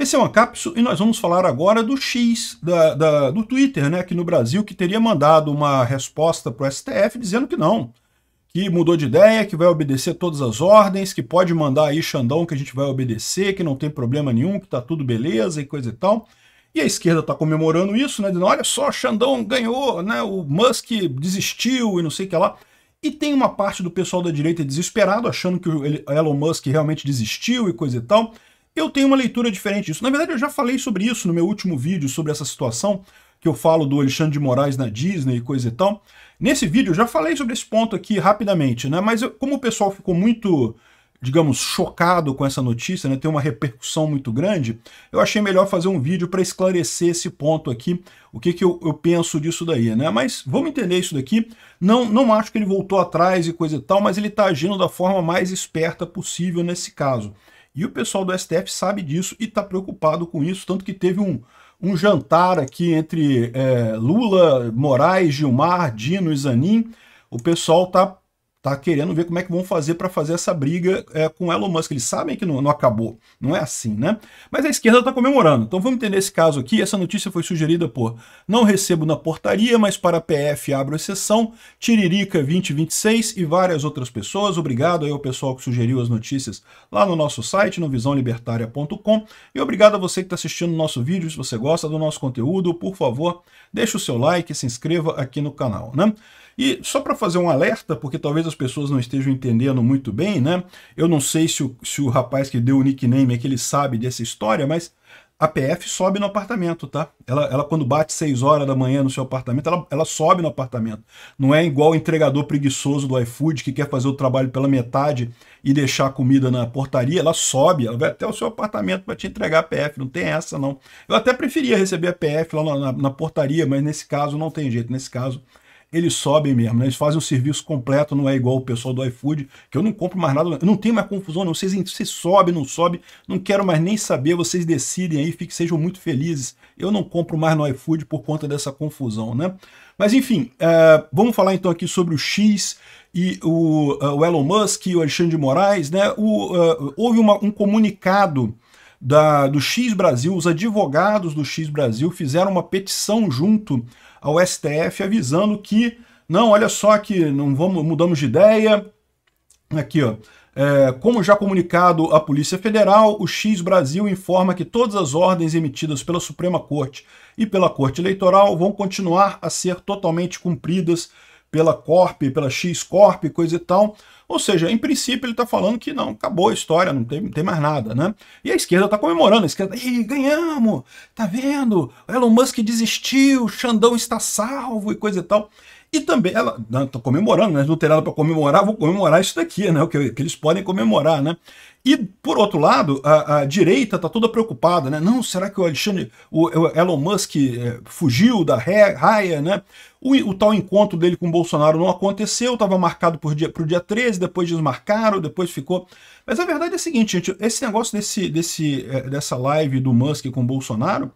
Esse é o Ancapsu e nós vamos falar agora do X, da, da, do Twitter, né, aqui no Brasil, que teria mandado uma resposta para o STF dizendo que não, que mudou de ideia, que vai obedecer todas as ordens, que pode mandar aí Xandão que a gente vai obedecer, que não tem problema nenhum, que tá tudo beleza e coisa e tal. E a esquerda está comemorando isso, né, dizendo, olha só, Xandão ganhou, né, o Musk desistiu e não sei o que lá. E tem uma parte do pessoal da direita desesperado, achando que o Elon Musk realmente desistiu e coisa e tal. Eu tenho uma leitura diferente disso. Na verdade, eu já falei sobre isso no meu último vídeo, sobre essa situação que eu falo do Alexandre de Moraes na Disney e coisa e tal. Nesse vídeo eu já falei sobre esse ponto aqui rapidamente, né? Mas eu, como o pessoal ficou muito, digamos, chocado com essa notícia, né? Tem uma repercussão muito grande, eu achei melhor fazer um vídeo para esclarecer esse ponto aqui, o que, que eu, eu, penso disso daí, né? Mas vamos entender isso daqui. Não, não acho que ele voltou atrás e coisa e tal, mas ele está agindo da forma mais esperta possível nesse caso. E o pessoal do STF sabe disso e está preocupado com isso, tanto que teve um, um jantar aqui entre é, Lula, Moraes, Gilmar, Dino e Zanin. O pessoal está tá querendo ver como é que vão fazer para fazer essa briga é, com Elon Musk. Eles sabem que não, não, acabou, não é assim, né? Mas a esquerda está comemorando. Então vamos entender esse caso aqui. Essa notícia foi sugerida por não recebo na portaria, mas para a PF abro exceção, Tiririca 2026 e várias outras pessoas. Obrigado aí ao pessoal que sugeriu as notícias lá no nosso site, no visãolibertaria.com. E obrigado a você que está assistindo o nosso vídeo. Se você gosta do nosso conteúdo, por favor, deixe o seu like, se inscreva aqui no canal, né? E só para fazer um alerta, porque talvez as pessoas não estejam entendendo muito bem, né? Eu não sei se o, se o rapaz que deu o nickname é que ele sabe dessa história, mas a PF sobe no apartamento, tá? Ela, ela quando bate 6 horas da manhã no seu apartamento, ela, ela sobe no apartamento. Não é igual o entregador preguiçoso do iFood que quer fazer o trabalho pela metade e deixar a comida na portaria, ela sobe, ela vai até o seu apartamento para te entregar a PF, não tem essa não. Eu até preferia receber a PF lá na, na, na portaria, mas nesse caso não tem jeito, nesse caso eles sobem mesmo, né? Eles fazem o serviço completo, não é igual o pessoal do iFood, que eu não compro mais nada, eu não tenho mais confusão, não. Vocês, vocês sobem, não sobe, não quero mais nem saber, vocês decidem aí, fiquem, sejam muito felizes. Eu não compro mais no iFood por conta dessa confusão, né? Mas enfim, é, vamos falar então aqui sobre o X e o, é, o Elon Musk e o Alexandre de Moraes, né? O, uh, houve uma, um comunicado da, do X Brasil, os advogados do X Brasil fizeram uma petição junto ao STF avisando que, não, olha só que não vamos, mudamos de ideia. Aqui, ó. É, como já comunicado à Polícia Federal, o X Brasil informa que todas as ordens emitidas pela Suprema Corte e pela Corte Eleitoral vão continuar a ser totalmente cumpridas pela Corp, pela X Corp, coisa e tal. Ou seja, em princípio ele está falando que não, acabou a história, não tem, não tem mais nada, né? E a esquerda está comemorando, a esquerda, Ih, ganhamos, tá vendo? Elon Musk desistiu, Xandão está salvo e coisa e tal. E também, ela está comemorando, né? não tem para comemorar, vou comemorar isso daqui, né? o que, que eles podem comemorar. Né? E, por outro lado, a, a direita está toda preocupada. Né? Não, será que o Alexandre, o, o Elon Musk eh, fugiu da raia? Né? O, o, tal encontro dele com o Bolsonaro não aconteceu, estava marcado para o dia, dia 13, depois desmarcaram, depois ficou. Mas a verdade é a seguinte, gente, esse negócio desse, desse, eh, dessa live do Musk com o Bolsonaro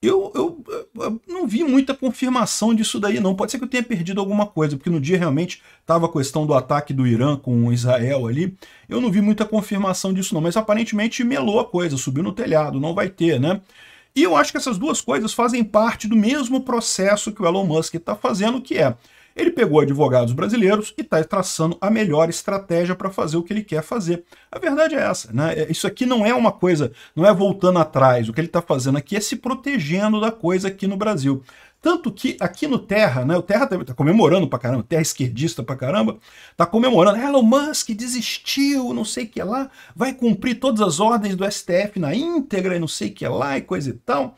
eu, eu, eu, não vi muita confirmação disso daí, não. Pode ser que eu tenha perdido alguma coisa, porque no dia realmente estava a questão do ataque do Irã com Israel ali. Eu não vi muita confirmação disso, não. Mas aparentemente melou a coisa, subiu no telhado, não vai ter, né? E eu acho que essas duas coisas fazem parte do mesmo processo que o Elon Musk está fazendo, que é ele pegou advogados brasileiros e está traçando a melhor estratégia para fazer o que ele quer fazer. A verdade é essa, né? É, isso aqui não é uma coisa, não é voltando atrás. O que ele está fazendo aqui é se protegendo da coisa aqui no Brasil. Tanto que aqui no Terra, né? O Terra tá, tá comemorando pra caramba, Terra esquerdista pra caramba, tá comemorando. Elon Musk desistiu, não sei o que lá, vai cumprir todas as ordens do STF na íntegra e não sei o que lá e coisa e tal.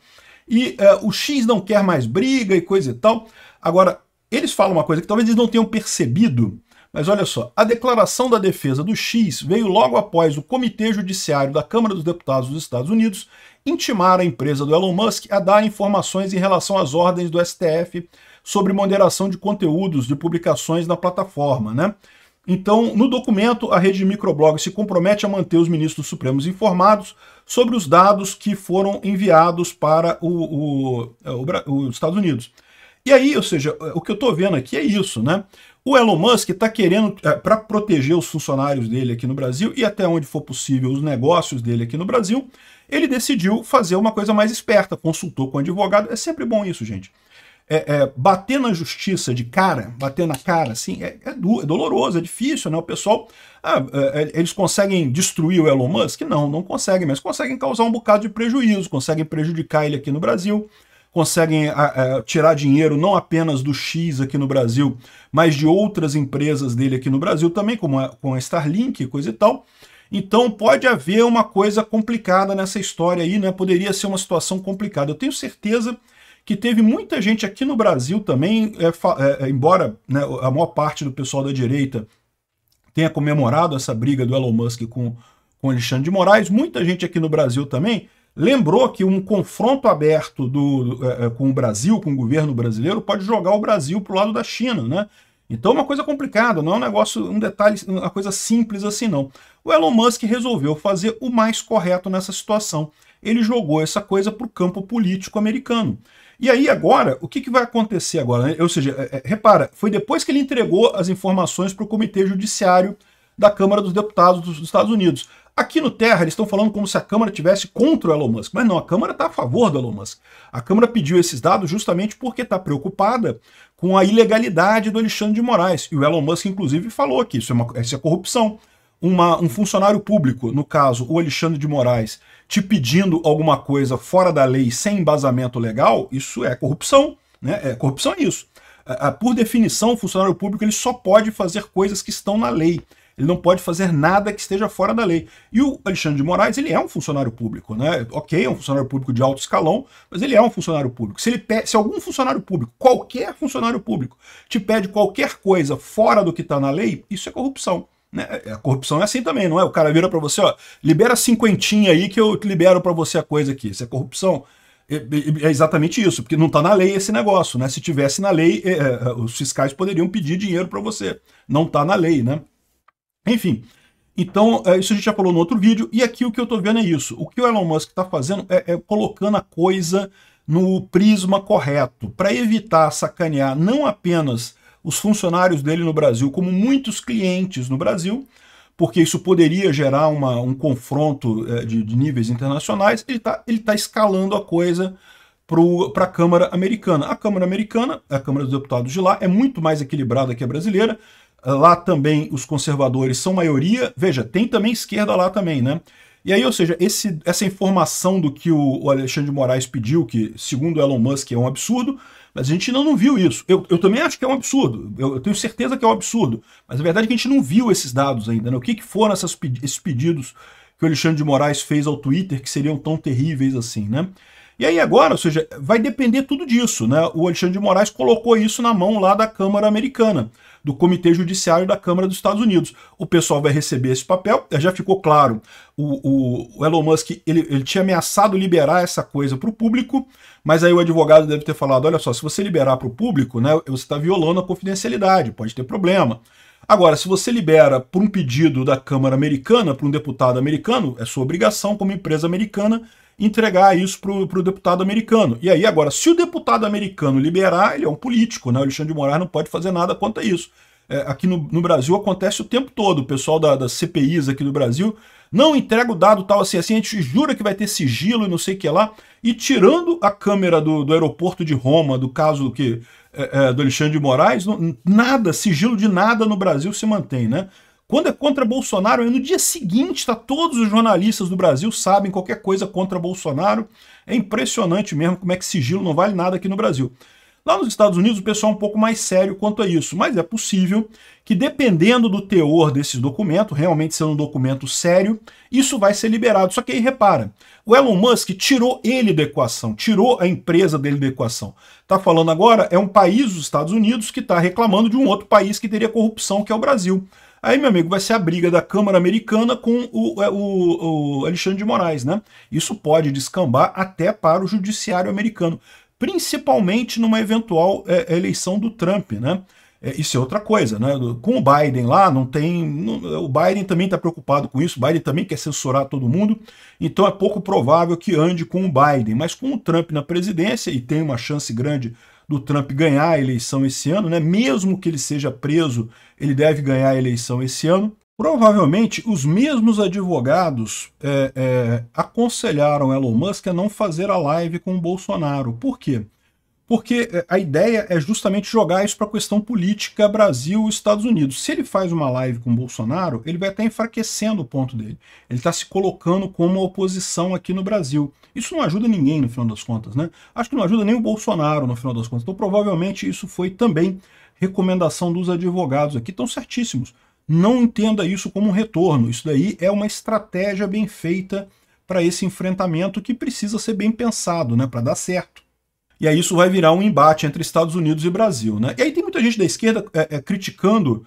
E uh, o X não quer mais briga e coisa e tal. Agora, eles falam uma coisa que talvez eles não tenham percebido, mas olha só, a declaração da defesa do X veio logo após o Comitê Judiciário da Câmara dos Deputados dos Estados Unidos intimar a empresa do Elon Musk a dar informações em relação às ordens do STF sobre moderação de conteúdos de publicações na plataforma, né? Então, no documento, a rede Microblog se compromete a manter os ministros supremos informados sobre os dados que foram enviados para o, o, o, os Estados Unidos. E aí, ou seja, é, o que eu estou vendo aqui é isso, né? O Elon Musk está querendo, é, para proteger os funcionários dele aqui no Brasil e até onde for possível os negócios dele aqui no Brasil, ele decidiu fazer uma coisa mais esperta, consultou com advogado. É sempre bom isso, gente. É, é, bater na justiça de cara, bater na cara, assim, é, é, é doloroso, é difícil, né? O pessoal, ah, eles conseguem destruir o Elon Musk? Não, não conseguem, mas conseguem causar um bocado de prejuízo, conseguem prejudicar ele aqui no Brasil conseguem tirar dinheiro não apenas do X aqui no Brasil, mas de outras empresas dele aqui no Brasil também, como a, com a Starlink, coisa e tal. Então pode haver uma coisa complicada nessa história aí, né? Poderia ser uma situação complicada. Eu tenho certeza que teve muita gente aqui no Brasil também, é, é, é, embora né, a maior parte do pessoal da direita tenha comemorado essa briga do Elon Musk com, com Alexandre de Moraes, muita gente aqui no Brasil também lembrou que um confronto aberto do, é, é, com o Brasil, com o governo brasileiro, pode jogar o Brasil para o lado da China, né? Então é uma coisa complicada, não é um negócio, um detalhe, uma coisa simples assim não. O Elon Musk resolveu fazer o mais correto nessa situação. Ele jogou essa coisa para o campo político americano. E aí agora, o que, que vai acontecer agora? Né? Ou seja, é, é, repara, foi depois que ele entregou as informações para o Comitê Judiciário da Câmara dos Deputados dos Estados Unidos. Aqui no Terra, eles estão falando como se a Câmara tivesse contra o Elon Musk, mas não, a Câmara está a favor do Elon Musk. A Câmara pediu esses dados justamente porque está preocupada com a ilegalidade do Alexandre de Moraes. E o Elon Musk, inclusive, falou que isso é, uma, isso é corrupção. Uma, um funcionário público, no caso o Alexandre de Moraes, te pedindo alguma coisa fora da lei, sem embasamento legal, isso é corrupção. Né? É, corrupção é isso. É, é, por definição, o funcionário público ele só pode fazer coisas que estão na lei. Ele não pode fazer nada que esteja fora da lei. E o Alexandre de Moraes, ele é um funcionário público, né? Ok, é um funcionário público de alto escalão, mas ele é um funcionário público. Se, ele pede, se algum funcionário público, qualquer funcionário público, te pede qualquer coisa fora do que está na lei, isso é corrupção. Né? É, é, a corrupção é assim também, não é? O cara vira para você, ó, libera cinquentinha aí que eu libero para você a coisa aqui. Isso é corrupção. É exatamente isso, porque não está na lei esse negócio, né? Se tivesse na lei, é, os fiscais poderiam pedir dinheiro para você. Não está na lei, né? Enfim, então é, isso a gente já falou no outro vídeo, e aqui o que eu estou vendo é isso. O que o Elon Musk está fazendo é, é colocando a coisa no prisma correto, para evitar sacanear não apenas os funcionários dele no Brasil, como muitos clientes no Brasil, porque isso poderia gerar uma, um confronto é, de, de, níveis internacionais, ele está ele tá escalando a coisa para a Câmara Americana. A Câmara Americana, a Câmara dos Deputados de lá, é muito mais equilibrada que a brasileira, Lá também os conservadores são maioria. Veja, tem também esquerda lá também, né? E aí, ou seja, esse, essa informação do que o Alexandre de Moraes pediu, que segundo Elon Musk é um absurdo, mas a gente ainda não viu isso. Eu, eu também acho que é um absurdo, eu, eu, tenho certeza que é um absurdo, mas a verdade é que a gente não viu esses dados ainda. Né? O que, que foram essas, esses pedidos que o Alexandre de Moraes fez ao Twitter que seriam tão terríveis assim, né? E aí agora, ou seja, vai depender tudo disso, né? O Alexandre de Moraes colocou isso na mão lá da Câmara Americana, do Comitê Judiciário da Câmara dos Estados Unidos. O pessoal vai receber esse papel, já ficou claro, o, o, o Elon Musk ele, ele tinha ameaçado liberar essa coisa para o público, mas aí o advogado deve ter falado, olha só, se você liberar para o público, né, você está violando a confidencialidade, pode ter problema. Agora, se você libera por um pedido da Câmara Americana, para um deputado americano, é sua obrigação como empresa americana entregar isso para o deputado americano. E aí, agora, se o deputado americano liberar, ele é um político, né? O Alexandre de Moraes não pode fazer nada quanto a isso. É, aqui no, no, Brasil acontece o tempo todo. O pessoal da, das CPIs aqui do Brasil não entrega o dado tal assim, assim, a gente jura que vai ter sigilo e não sei o que lá. E tirando a câmera do, do aeroporto de Roma, do caso que, é, é, do Alexandre de Moraes, não, nada, sigilo de nada no Brasil se mantém, né? Quando é contra Bolsonaro, é no dia seguinte, tá? Todos os jornalistas do Brasil sabem qualquer coisa contra Bolsonaro. É impressionante mesmo como é que sigilo não vale nada aqui no Brasil. Lá nos Estados Unidos o pessoal é um pouco mais sério quanto a isso, mas é possível que dependendo do teor desse documento, realmente sendo um documento sério, isso vai ser liberado. Só que aí repara, o Elon Musk tirou ele da equação, tirou a empresa dele da equação. Tá falando agora, é um país, os Estados Unidos, que está reclamando de um outro país que teria corrupção, que é o Brasil. Aí, meu amigo, vai ser a briga da Câmara Americana com o, é, o, o, Alexandre de Moraes, né? Isso pode descambar até para o judiciário americano principalmente numa eventual é, eleição do Trump, né? É, isso é outra coisa, né? Com o Biden lá, não tem. o Biden também está preocupado com isso, o Biden também quer censurar todo mundo, então é pouco provável que ande com o Biden. Mas com o Trump na presidência, e tem uma chance grande do Trump ganhar a eleição esse ano, né? Mesmo que ele seja preso, ele deve ganhar a eleição esse ano. Provavelmente os mesmos advogados é, é, aconselharam Elon Musk a não fazer a live com o Bolsonaro. Por quê? Porque é, a ideia é justamente jogar isso para a questão política Brasil Estados Unidos. Se ele faz uma live com o Bolsonaro, ele vai estar tá enfraquecendo o ponto dele. Ele está se colocando como oposição aqui no Brasil. Isso não ajuda ninguém, no final das contas, né? Acho que não ajuda nem o Bolsonaro, no final das contas. Então, provavelmente, isso foi também recomendação dos advogados aqui. Estão certíssimos não entenda isso como um retorno. Isso daí é uma estratégia bem feita para esse enfrentamento que precisa ser bem pensado né, para dar certo. E aí isso vai virar um embate entre Estados Unidos e Brasil. Né? E aí tem muita gente da esquerda é, é, criticando,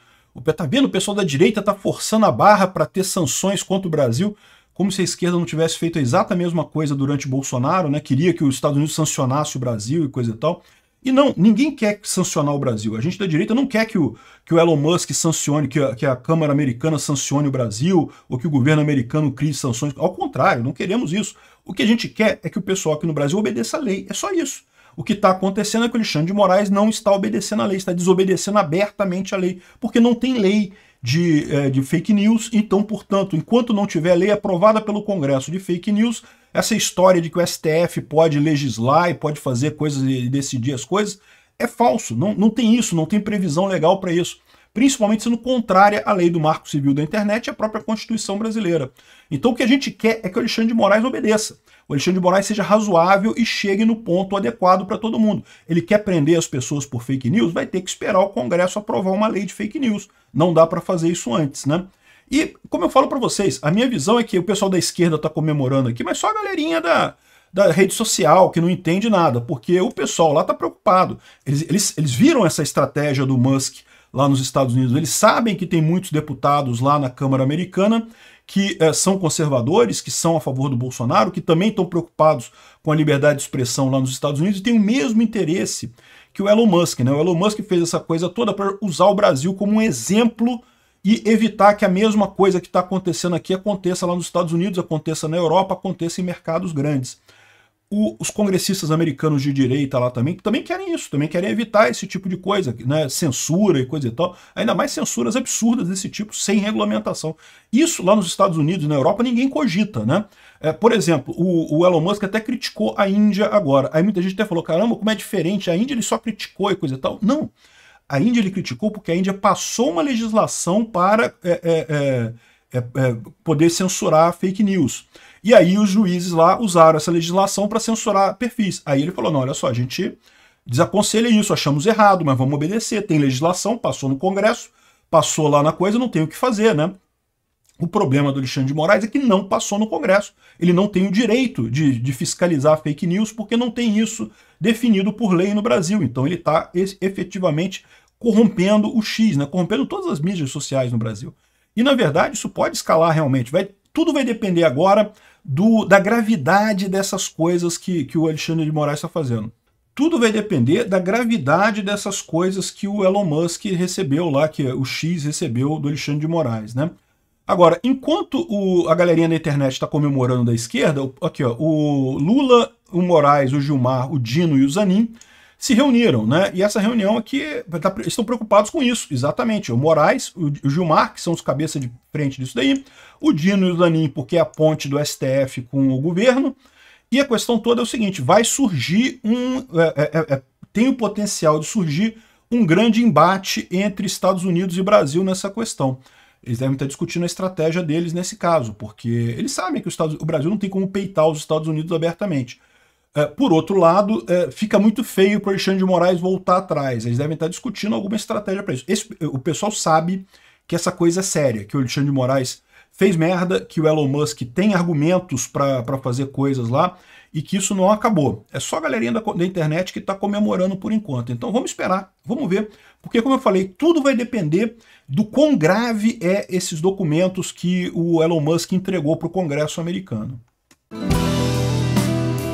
tá vendo? O pessoal da direita está forçando a barra para ter sanções contra o Brasil, como se a esquerda não tivesse feito a exata mesma coisa durante Bolsonaro, né? queria que os Estados Unidos sancionasse o Brasil e coisa e tal. E não, ninguém quer sancionar o Brasil. A gente da direita não quer que o, que o Elon Musk sancione, que a, que a Câmara Americana sancione o Brasil, ou que o governo americano crie sanções. Ao contrário, não queremos isso. O que a gente quer é que o pessoal aqui no Brasil obedeça a lei. É só isso. O que está acontecendo é que o Alexandre de Moraes não está obedecendo a lei, está desobedecendo abertamente a lei, porque não tem lei de, é, de fake news. Então, portanto, enquanto não tiver lei aprovada pelo Congresso de fake news, essa história de que o STF pode legislar e pode fazer coisas e decidir as coisas é falso. Não, não tem isso, não tem previsão legal para isso principalmente sendo contrária à lei do Marco Civil da Internet e à própria Constituição brasileira. Então o que a gente quer é que o Alexandre de Moraes obedeça. O Alexandre de Moraes seja razoável e chegue no ponto adequado para todo mundo. Ele quer prender as pessoas por fake news, vai ter que esperar o Congresso aprovar uma lei de fake news. Não dá para fazer isso antes, né? E, como eu falo para vocês, a minha visão é que o pessoal da esquerda está comemorando aqui, mas só a galerinha da, da rede social, que não entende nada, porque o pessoal lá está preocupado. Eles, eles, eles viram essa estratégia do Musk lá nos Estados Unidos, eles sabem que tem muitos deputados lá na Câmara Americana que eh, são conservadores, que são a favor do Bolsonaro, que também estão preocupados com a liberdade de expressão lá nos Estados Unidos e têm o mesmo interesse que o Elon Musk. Né? O Elon Musk fez essa coisa toda para usar o Brasil como um exemplo e evitar que a mesma coisa que está acontecendo aqui aconteça lá nos Estados Unidos, aconteça na Europa, aconteça em mercados grandes o, os congressistas americanos de direita lá também, que também querem isso, também querem evitar esse tipo de coisa, né? Censura e coisa e tal. Ainda mais censuras absurdas desse tipo, sem regulamentação. Isso lá nos Estados Unidos e na Europa ninguém cogita, né? É, por exemplo, o, o, Elon Musk até criticou a Índia agora. Aí muita gente até falou, caramba, como é diferente, a Índia ele só criticou e coisa e tal. Não. A Índia ele criticou porque a Índia passou uma legislação para é, é, é, é, é poder censurar fake news. E aí os juízes lá usaram essa legislação para censurar perfis. Aí ele falou, não, olha só, a gente desaconselha isso, achamos errado, mas vamos obedecer, tem legislação, passou no Congresso, passou lá na coisa, não tem o que fazer, né? O problema do Alexandre de Moraes é que não passou no Congresso. Ele não tem o direito de, de fiscalizar fake news porque não tem isso definido por lei no Brasil. Então ele está efetivamente corrompendo o X, né? corrompendo todas as mídias sociais no Brasil. E na verdade isso pode escalar realmente. Vai, tudo vai depender agora do, da gravidade dessas coisas que, que o Alexandre de Moraes está fazendo. Tudo vai depender da gravidade dessas coisas que o Elon Musk recebeu lá, que o X recebeu do Alexandre de Moraes, né? Agora, enquanto o, a galerinha da internet está comemorando da esquerda, aqui ó, o Lula, o Moraes, o Gilmar, o Dino e o Zanin se reuniram, né? E essa reunião aqui tá, estão preocupados com isso, exatamente. O Moraes, o, o Gilmar, que são os cabeças de frente disso daí, o Dino e o Danin, porque é a ponte do STF com o governo. E a questão toda é o seguinte: vai surgir um. É, é, é, é, tem o potencial de surgir um grande embate entre Estados Unidos e Brasil nessa questão. Eles devem estar discutindo a estratégia deles nesse caso, porque eles sabem que Estados, o Brasil não tem como peitar os Estados Unidos abertamente. É, por outro lado, é, fica muito feio para o Alexandre de Moraes voltar atrás. Eles devem estar discutindo alguma estratégia para isso. Esse, o pessoal sabe que essa coisa é séria, que o Alexandre de Moraes fez merda, que o Elon Musk tem argumentos para fazer coisas lá e que isso não acabou. É só a galerinha da, da internet que está comemorando por enquanto. Então vamos esperar, vamos ver, porque como eu falei, tudo vai depender do quão grave é esses documentos que o Elon Musk entregou para o Congresso americano.